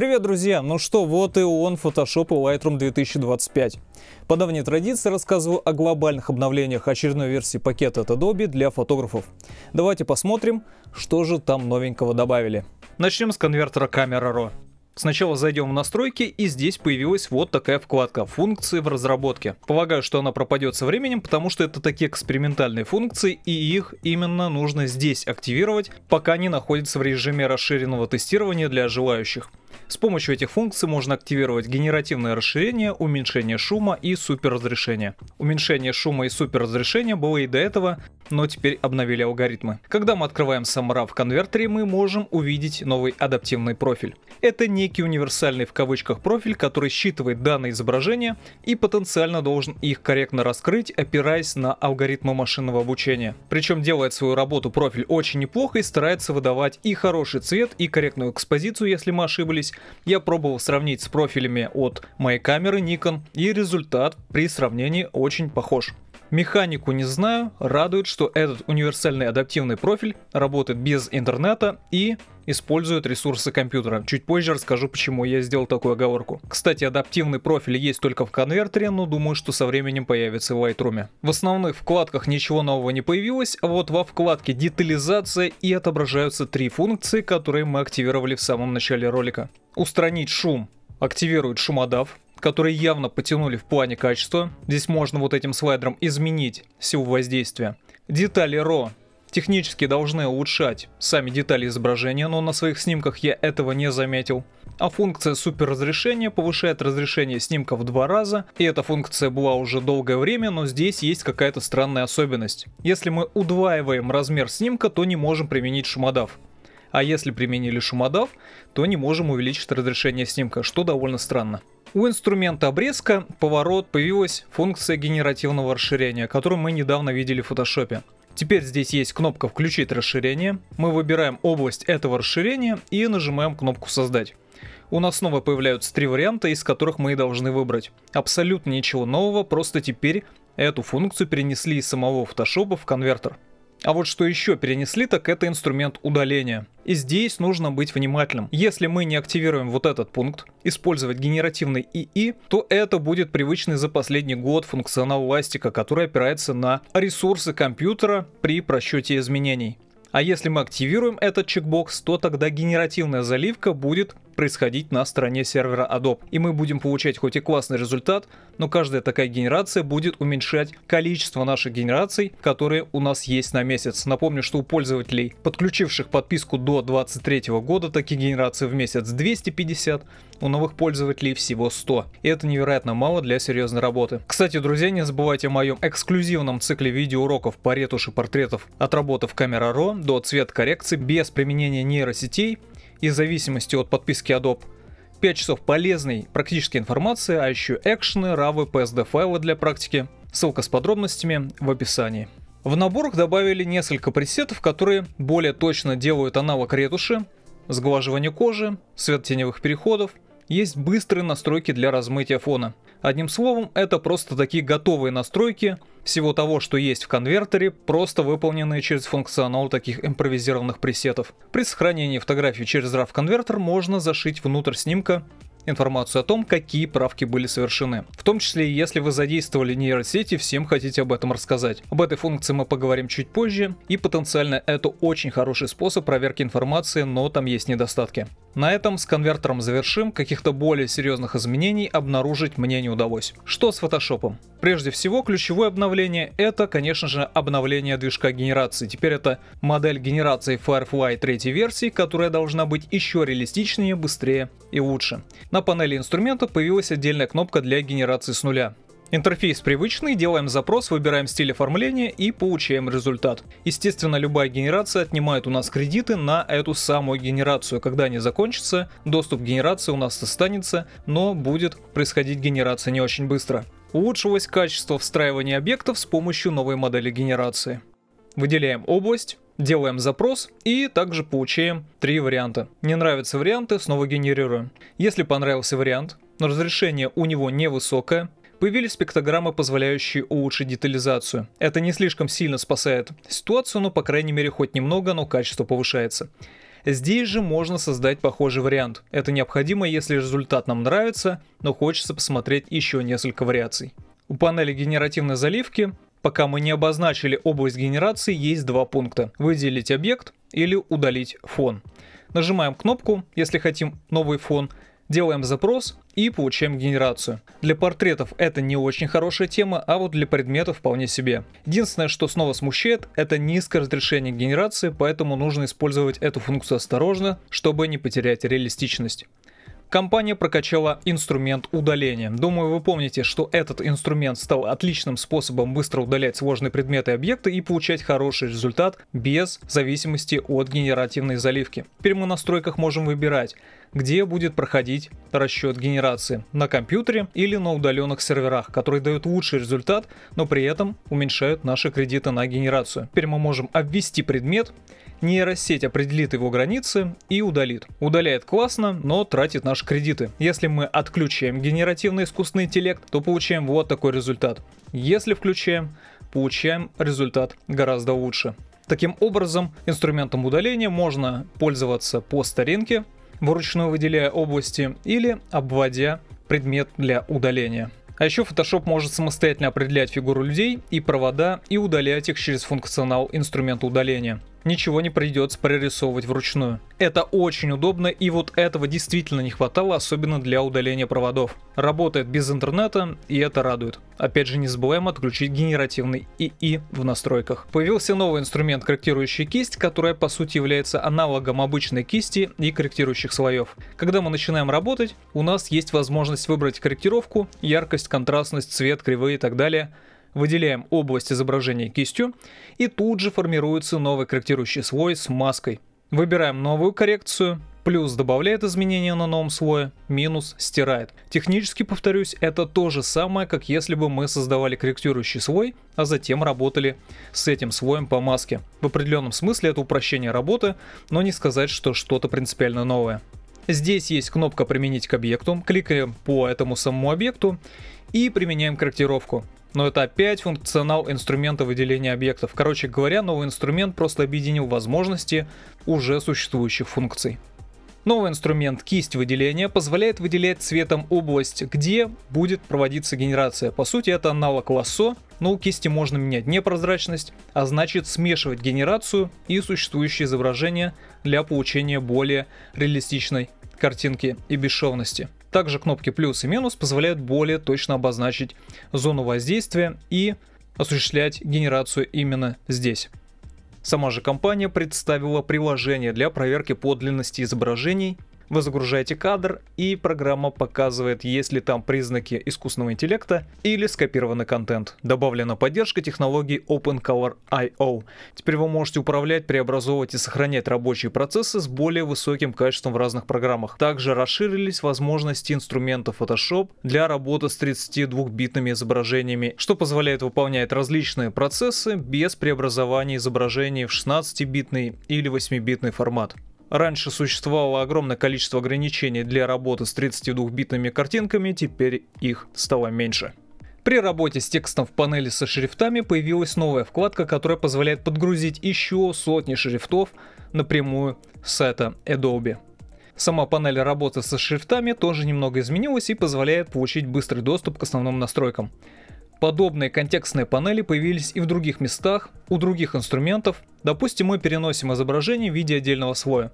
Привет, друзья! Ну что, вот и он Photoshop и Lightroom 2025. По давней традиции рассказываю о глобальных обновлениях очередной версии пакета от Adobe для фотографов. Давайте посмотрим, что же там новенького добавили. Начнем с конвертера камера RAW. Сначала зайдем в настройки и здесь появилась вот такая вкладка «Функции в разработке». Полагаю, что она пропадет со временем, потому что это такие экспериментальные функции и их именно нужно здесь активировать, пока они находятся в режиме расширенного тестирования для желающих. С помощью этих функций можно активировать генеративное расширение, уменьшение шума и суперразрешение. Уменьшение шума и суперразрешение было и до этого, но теперь обновили алгоритмы. Когда мы открываем сам в конвертере, мы можем увидеть новый адаптивный профиль. Это некий универсальный в кавычках профиль, который считывает данные изображения и потенциально должен их корректно раскрыть, опираясь на алгоритмы машинного обучения. Причем делает свою работу профиль очень неплохо и старается выдавать и хороший цвет, и корректную экспозицию, если мы ошиблись, сталкивались. Я пробовал сравнить с профилями от моей камеры Nikon, и результат при сравнении очень похож. Механику не знаю, радует, что этот универсальный адаптивный профиль работает без интернета и использует ресурсы компьютера. Чуть позже расскажу, почему я сделал такую оговорку. Кстати, адаптивный профиль есть только в конвертере, но думаю, что со временем появится в Lightroom. В основных вкладках ничего нового не появилось, а вот во вкладке «Детализация» и отображаются три функции, которые мы активировали в самом начале ролика. Устранить шум активирует шумодав, которые явно потянули в плане качества. Здесь можно вот этим слайдером изменить силу воздействия. Детали RAW технически должны улучшать сами детали изображения, но на своих снимках я этого не заметил. А функция суперразрешения повышает разрешение снимка в два раза, и эта функция была уже долгое время, но здесь есть какая-то странная особенность. Если мы удваиваем размер снимка, то не можем применить шумодав. А если применили шумодав, то не можем увеличить разрешение снимка, что довольно странно. У инструмента обрезка поворот появилась функция генеративного расширения, которую мы недавно видели в фотошопе. Теперь здесь есть кнопка «Включить расширение». Мы выбираем область этого расширения и нажимаем кнопку «Создать». У нас снова появляются три варианта, из которых мы и должны выбрать. Абсолютно ничего нового, просто теперь эту функцию перенесли из самого Photoshop в конвертер. А вот что еще перенесли, так это инструмент удаления. И здесь нужно быть внимательным. Если мы не активируем вот этот пункт, использовать генеративный ИИ, то это будет привычный за последний год функционал ластика, который опирается на ресурсы компьютера при просчете изменений. А если мы активируем этот чекбокс, то тогда генеративная заливка будет происходить на стороне сервера Adobe. И мы будем получать хоть и классный результат, но каждая такая генерация будет уменьшать количество наших генераций, которые у нас есть на месяц. Напомню, что у пользователей, подключивших подписку до 23 года, такие генерации в месяц 250, у новых пользователей всего 100. И это невероятно мало для серьезной работы. Кстати, друзья, не забывайте о моем эксклюзивном цикле видеоуроков по ретуши портретов от работы в камера RAW до цвет коррекции без применения нейросетей и зависимости от подписки Adobe. 5 часов полезной практической информации, а еще экшены, равы, PSD-файлы для практики. Ссылка с подробностями в описании. В наборах добавили несколько пресетов, которые более точно делают аналог ретуши, сглаживание кожи, свет теневых переходов, есть быстрые настройки для размытия фона. Одним словом, это просто такие готовые настройки всего того, что есть в конвертере, просто выполненные через функционал таких импровизированных пресетов. При сохранении фотографии через RAW конвертер можно зашить внутрь снимка информацию о том, какие правки были совершены. В том числе, если вы задействовали нейросети, всем хотите об этом рассказать. Об этой функции мы поговорим чуть позже, и потенциально это очень хороший способ проверки информации, но там есть недостатки. На этом с конвертером завершим, каких-то более серьезных изменений обнаружить мне не удалось. Что с Photoshop? Прежде всего, ключевое обновление это, конечно же, обновление движка генерации. Теперь это модель генерации Firefly третьей версии, которая должна быть еще реалистичнее, быстрее и лучше. На панели инструментов появилась отдельная кнопка для генерации с нуля. Интерфейс привычный, делаем запрос, выбираем стиль оформления и получаем результат. Естественно, любая генерация отнимает у нас кредиты на эту самую генерацию. Когда они закончатся, доступ к генерации у нас останется, но будет происходить генерация не очень быстро. Улучшилось качество встраивания объектов с помощью новой модели генерации. Выделяем область, Делаем запрос и также получаем три варианта. Не нравятся варианты, снова генерируем. Если понравился вариант, но разрешение у него невысокое, появились пиктограммы, позволяющие улучшить детализацию. Это не слишком сильно спасает ситуацию, но по крайней мере хоть немного, но качество повышается. Здесь же можно создать похожий вариант. Это необходимо, если результат нам нравится, но хочется посмотреть еще несколько вариаций. У панели генеративной заливки Пока мы не обозначили область генерации, есть два пункта. Выделить объект или удалить фон. Нажимаем кнопку, если хотим новый фон, делаем запрос и получаем генерацию. Для портретов это не очень хорошая тема, а вот для предметов вполне себе. Единственное, что снова смущает, это низкое разрешение генерации, поэтому нужно использовать эту функцию осторожно, чтобы не потерять реалистичность компания прокачала инструмент удаления. Думаю, вы помните, что этот инструмент стал отличным способом быстро удалять сложные предметы и объекты и получать хороший результат без зависимости от генеративной заливки. Теперь мы в настройках можем выбирать, где будет проходить расчет генерации – на компьютере или на удаленных серверах, которые дают лучший результат, но при этом уменьшают наши кредиты на генерацию. Теперь мы можем обвести предмет Нейросеть определит его границы и удалит. Удаляет классно, но тратит наши кредиты. Если мы отключаем генеративный искусственный интеллект, то получаем вот такой результат. Если включаем, получаем результат гораздо лучше. Таким образом, инструментом удаления можно пользоваться по старинке, вручную выделяя области или обводя предмет для удаления. А еще Photoshop может самостоятельно определять фигуру людей и провода и удалять их через функционал инструмента удаления ничего не придется прорисовывать вручную. Это очень удобно и вот этого действительно не хватало, особенно для удаления проводов. Работает без интернета и это радует. Опять же не забываем отключить генеративный ИИ в настройках. Появился новый инструмент корректирующий кисть, которая по сути является аналогом обычной кисти и корректирующих слоев. Когда мы начинаем работать, у нас есть возможность выбрать корректировку, яркость, контрастность, цвет, кривые и так далее – Выделяем область изображения кистью, и тут же формируется новый корректирующий слой с маской. Выбираем новую коррекцию, плюс добавляет изменения на новом слое, минус стирает. Технически, повторюсь, это то же самое, как если бы мы создавали корректирующий слой, а затем работали с этим слоем по маске. В определенном смысле это упрощение работы, но не сказать, что что-то принципиально новое. Здесь есть кнопка «Применить к объекту», кликаем по этому самому объекту и применяем корректировку но это опять функционал инструмента выделения объектов. Короче говоря, новый инструмент просто объединил возможности уже существующих функций. Новый инструмент кисть выделения позволяет выделять цветом область, где будет проводиться генерация. По сути, это аналог лассо, но у кисти можно менять непрозрачность, а значит смешивать генерацию и существующие изображения для получения более реалистичной картинки и бесшовности. Также кнопки плюс и минус позволяют более точно обозначить зону воздействия и осуществлять генерацию именно здесь. Сама же компания представила приложение для проверки подлинности изображений вы загружаете кадр, и программа показывает, есть ли там признаки искусственного интеллекта или скопированный контент. Добавлена поддержка технологий OpenColorIO. Теперь вы можете управлять, преобразовывать и сохранять рабочие процессы с более высоким качеством в разных программах. Также расширились возможности инструментов Photoshop для работы с 32-битными изображениями, что позволяет выполнять различные процессы без преобразования изображений в 16-битный или 8-битный формат. Раньше существовало огромное количество ограничений для работы с 32-битными картинками, теперь их стало меньше. При работе с текстом в панели со шрифтами появилась новая вкладка, которая позволяет подгрузить еще сотни шрифтов напрямую с сайта Adobe. Сама панель работы со шрифтами тоже немного изменилась и позволяет получить быстрый доступ к основным настройкам. Подобные контекстные панели появились и в других местах, у других инструментов. Допустим, мы переносим изображение в виде отдельного слоя.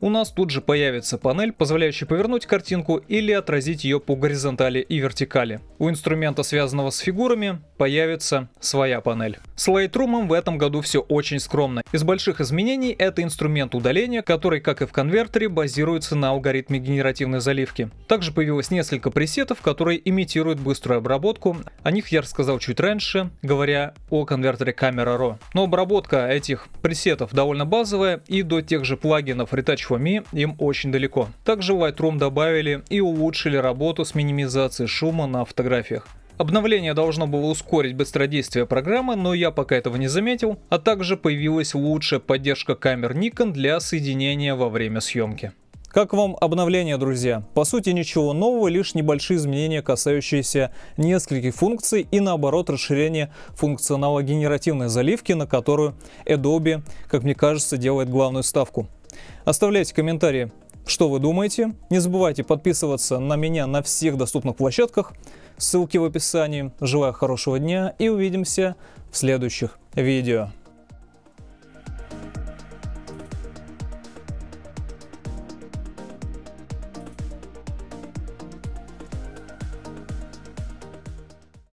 У нас тут же появится панель, позволяющая повернуть картинку или отразить ее по горизонтали и вертикали. У инструмента, связанного с фигурами, появится своя панель. С Lightroom в этом году все очень скромно. Из больших изменений это инструмент удаления, который, как и в конвертере, базируется на алгоритме генеративной заливки. Также появилось несколько пресетов, которые имитируют быструю обработку. О них я рассказал чуть раньше, говоря о конвертере Camera Raw. Но обработка этих пресетов довольно базовая и до тех же плагинов Retouch for Me им очень далеко. Также в Lightroom добавили и улучшили работу с минимизацией шума на фотографиях. Обновление должно было ускорить быстродействие программы, но я пока этого не заметил, а также появилась лучшая поддержка камер Nikon для соединения во время съемки. Как вам обновление, друзья? По сути ничего нового, лишь небольшие изменения, касающиеся нескольких функций и наоборот расширение функционала генеративной заливки, на которую Adobe, как мне кажется, делает главную ставку. Оставляйте комментарии что вы думаете? Не забывайте подписываться на меня на всех доступных площадках. Ссылки в описании. Желаю хорошего дня и увидимся в следующих видео.